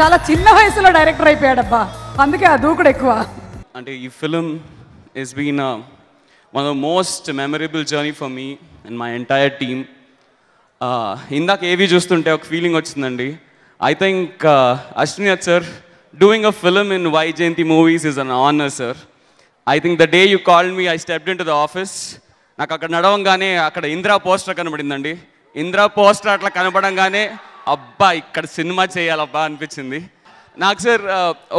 చాలా చిన్న వయసులో డైరెక్టర్ అయిపోయాడబ్బా అందుకే ఆ దూకుడు ఎక్కువ అంటే ఈ film is been one of most memorable journey for me and my entire team ఇందాక ఏవి చూస్తుంటే ఒక ఫీలింగ్ వచ్చిందండి ఐ థింక్ అశ్వినియత్ sir doing a film in Vyjayanthi movies is an honour sir I think the day you call me I step into the office నాకు అక్కడ నడవంగానే అక్కడ ఇందిరా పోస్టర్ కనబడిందండి ఇందిరా పోస్టర్ అట్లా కనబడంగానే అబ్బా ఇక్కడ సినిమా చేయాలబ్బా అనిపించింది నాకు సార్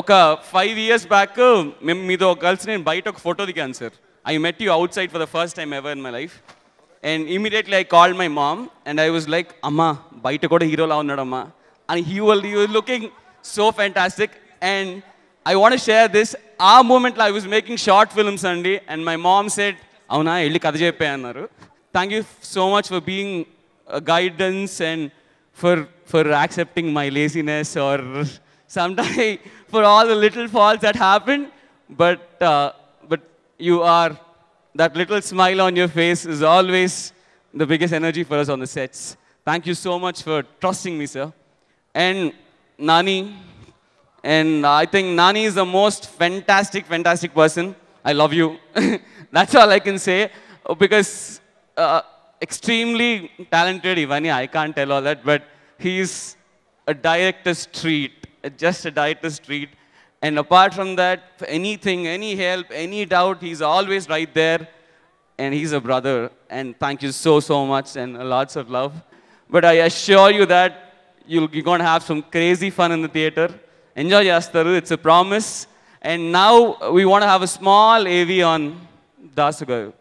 ఒక ఫైవ్ ఇయర్స్ బ్యాక్ మేము మీతో కలిసి నేను బయట ఒక ఫోటో దిగాను sir I met you outside for the first time ever in my life and immediately I call my mom and I was like అమ్మా బయట కూడా హీరోలా ఉన్నాడమ్మా అండ్ హీ వల్ you looking so fantastic and I want share this ఆ మూమెంట్లో I was making short films అండి and my mom said అవునా వెళ్ళి కథ చెప్పే అన్నారు thank you so much for being guidance and for, for accepting my laziness or sometimes for all the little faults that happen. But, uh, but you are, that little smile on your face is always the biggest energy for us on the sets. Thank you so much for trusting me, sir. And Nani, and I think Nani is the most fantastic, fantastic person. I love you. That's all I can say because uh, extremely talented Ivania, I can't tell all that, but he's a director's treat, just a director's treat. And apart from that, anything, any help, any doubt, he's always right there. And he's a brother. And thank you so, so much and lots of love. But I assure you that you'll, you're going to have some crazy fun in the theater. Enjoy Yastaru, it's a promise. And now we want to have a small AV on Dasagayu.